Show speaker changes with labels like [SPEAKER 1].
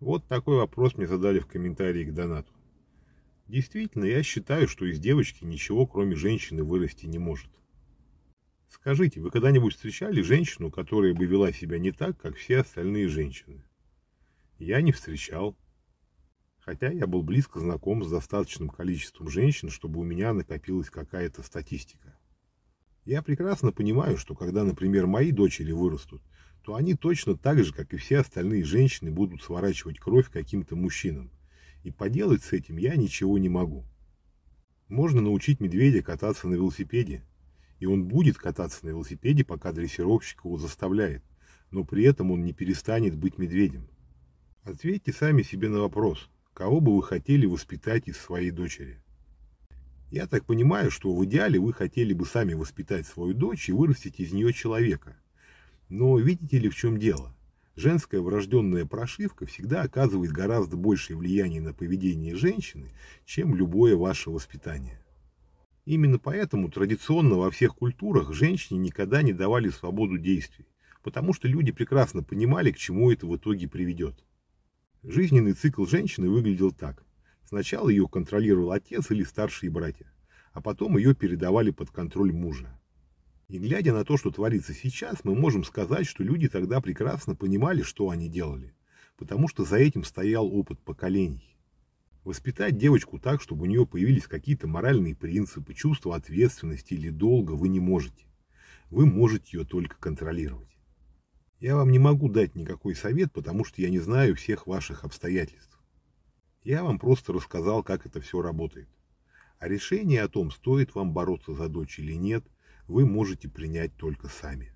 [SPEAKER 1] Вот такой вопрос мне задали в комментарии к донату. Действительно, я считаю, что из девочки ничего, кроме женщины, вырасти не может. Скажите, вы когда-нибудь встречали женщину, которая бы вела себя не так, как все остальные женщины? Я не встречал. Хотя я был близко знаком с достаточным количеством женщин, чтобы у меня накопилась какая-то статистика. Я прекрасно понимаю, что когда, например, мои дочери вырастут, то они точно так же, как и все остальные женщины, будут сворачивать кровь каким-то мужчинам. И поделать с этим я ничего не могу. Можно научить медведя кататься на велосипеде. И он будет кататься на велосипеде, пока дрессировщик его заставляет. Но при этом он не перестанет быть медведем. Ответьте сами себе на вопрос, кого бы вы хотели воспитать из своей дочери. Я так понимаю, что в идеале вы хотели бы сами воспитать свою дочь и вырастить из нее человека. Но видите ли, в чем дело? Женская врожденная прошивка всегда оказывает гораздо большее влияние на поведение женщины, чем любое ваше воспитание. Именно поэтому традиционно во всех культурах женщине никогда не давали свободу действий, потому что люди прекрасно понимали, к чему это в итоге приведет. Жизненный цикл женщины выглядел так. Сначала ее контролировал отец или старшие братья, а потом ее передавали под контроль мужа. И глядя на то, что творится сейчас, мы можем сказать, что люди тогда прекрасно понимали, что они делали, потому что за этим стоял опыт поколений. Воспитать девочку так, чтобы у нее появились какие-то моральные принципы, чувство ответственности или долга вы не можете. Вы можете ее только контролировать. Я вам не могу дать никакой совет, потому что я не знаю всех ваших обстоятельств. Я вам просто рассказал, как это все работает. А решение о том, стоит вам бороться за дочь или нет, вы можете принять только сами.